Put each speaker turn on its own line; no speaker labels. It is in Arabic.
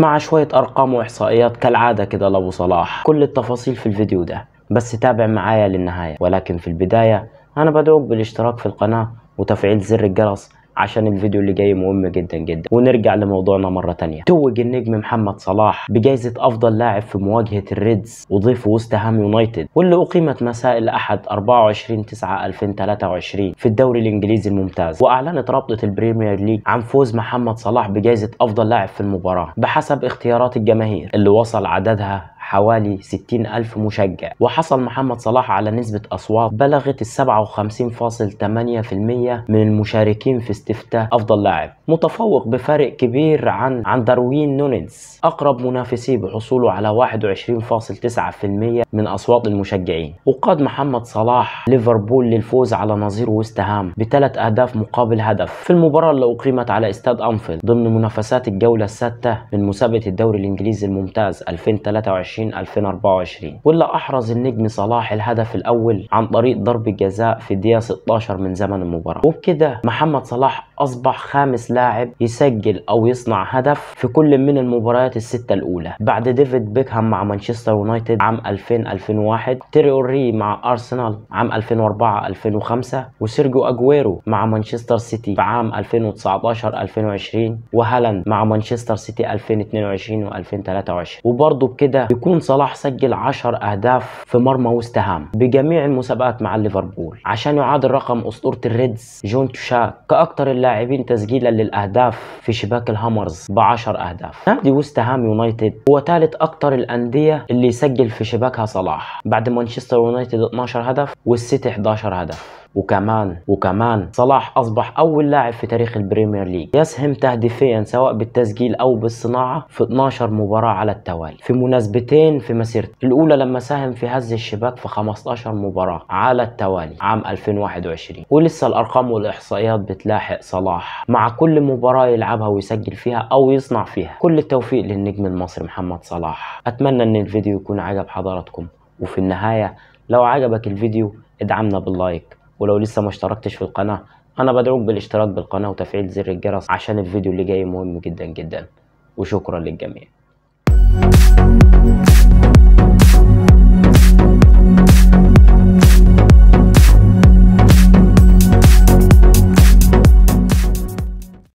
مع شوية أرقام وإحصائيات كالعادة كده لأبو صلاح كل التفاصيل في الفيديو ده بس تابع معايا للنهاية ولكن في البداية أنا بدعوك بالاشتراك في القناة وتفعيل زر الجرس عشان الفيديو اللي جاي مهم جدا جدا ونرجع لموضوعنا مرة تانية توج النجم محمد صلاح بجائزة أفضل لاعب في مواجهة الريدز وضيف وست هام يونايتد واللي أقيمت مساء الأحد 24 9 2023 في الدوري الإنجليزي الممتاز وأعلنت رابطة البريمير ليج عن فوز محمد صلاح بجائزة أفضل لاعب في المباراة بحسب اختيارات الجماهير اللي وصل عددها حوالي 60 ألف مشجع وحصل محمد صلاح على نسبة أصوات بلغت ال 57.8% من المشاركين في استفتاء أفضل لاعب متفوق بفارق كبير عن عن داروين نونيز أقرب منافسيه بحصوله على 21.9% من أصوات المشجعين وقاد محمد صلاح ليفربول للفوز على نظير ويست هام بثلاث أهداف مقابل هدف في المباراة اللي أقيمت على استاد أنفيلد ضمن منافسات الجولة الستة من مسابقة الدوري الإنجليزي الممتاز 2023 2024 ولا أحرز النجم صلاح الهدف الأول عن طريق ضرب جزاء في الدقيقة 16 من زمن المباراة وبكده محمد صلاح أصبح خامس لاعب يسجل أو يصنع هدف في كل من المباريات الستة الأولى بعد ديفيد بيكهام مع مانشستر يونايتد عام 2000-2001 تيري أوري مع أرسنال عام 2004-2005 وسيرجو أجويرو مع مانشستر سيتي في عام 2019-2020 وهالاند مع مانشستر سيتي 2022 و2023 وبرضه بكده يكون صلاح سجل 10 اهداف في مرمى وست هام بجميع المسابقات مع ليفربول عشان يعادل رقم اسطوره الريدز جون تشاك كاكثر اللاعبين تسجيلا للاهداف في شباك الهامرز ب 10 اهداف نادي وست هام يونايتد هو ثالث اكثر الانديه اللي يسجل في شباكها صلاح بعد مانشستر يونايتد 12 هدف والسيتي 11 هدف وكمان وكمان صلاح أصبح أول لاعب في تاريخ البريمير ليج يسهم تهديفيا سواء بالتسجيل أو بالصناعة في 12 مباراة على التوالي في مناسبتين في مسيرته الأولى لما ساهم في هز الشباك في 15 مباراة على التوالي عام 2021 ولسه الأرقام والإحصائيات بتلاحق صلاح مع كل مباراة يلعبها ويسجل فيها أو يصنع فيها كل التوفيق للنجم المصري محمد صلاح أتمنى أن الفيديو يكون عجب حضراتكم وفي النهاية لو عجبك الفيديو ادعمنا باللايك ولو لسه ما اشتركتش في القناة انا بدعوك بالاشتراك بالقناة وتفعيل زر الجرس عشان الفيديو اللي جاي مهم جدا جدا وشكرا للجميع